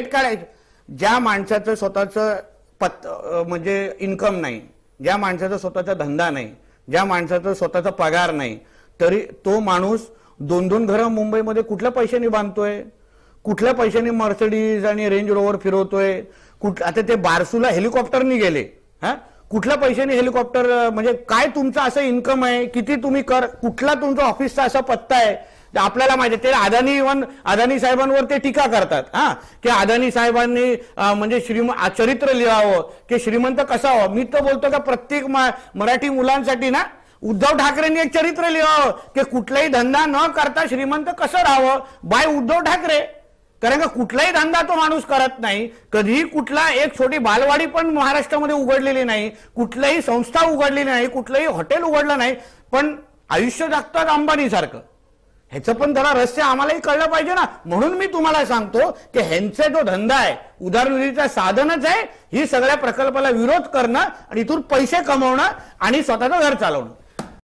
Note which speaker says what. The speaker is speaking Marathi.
Speaker 1: काढायचं ज्या माणसाचं स्वतःचं पत म्हणजे इन्कम नाही ज्या माणसाचा स्वतःचा धंदा नाही ज्या माणसाचा स्वतःचा पगार नाही तरी तो माणूस दोन दोन घरं मुंबईमध्ये कुठल्या पैशाने बांधतोय कुठल्या पैशाने मर्सडीज आणि रेंज रोवर फिरवतोय कुठ आता ते बारसूला हेलिकॉप्टरनी गेले हा कुठल्या पैशाने हेलिकॉप्टर म्हणजे काय तुमचा असं इन्कम आहे किती तुम्ही कर कुठला तुमचा ऑफिसचा असा पत्ता आहे आपल्याला माहिती ते अदानी वन अदानी साहेबांवर ते टीका करतात हा की अदानी साहेबांनी म्हणजे श्रीम चरित्र लिहावं की श्रीमंत कसा हो मी तर बोलतो का प्रत्येक मराठी मुलांसाठी ना उद्धव ठाकरेंनी एक चरित्र लिहावं की कुठलाही धंदा न करता श्रीमंत कसं राहावं बाय उद्धव ठाकरे कारण का कुठलाही धंदा तो माणूस करत नाही कधीही कुठला एक छोटी बालवाडी पण महाराष्ट्रामध्ये उघडलेली नाही कुठल्याही संस्था उघडलेली नाही कुठलंही हॉटेल उघडलं नाही पण आयुष्य जगतात अंबानीसारखं ह्याचं पण जरा रहस्य आम्हालाही कळलं पाहिजे ना म्हणून मी तुम्हाला सांगतो की ह्यांचा जो धंदा आहे निधीचा साधनच आहे ही सगळ्या प्रकल्पाला विरोध करणं आणि इथून पैसे कमवणं आणि स्वतःचं घर चालवणं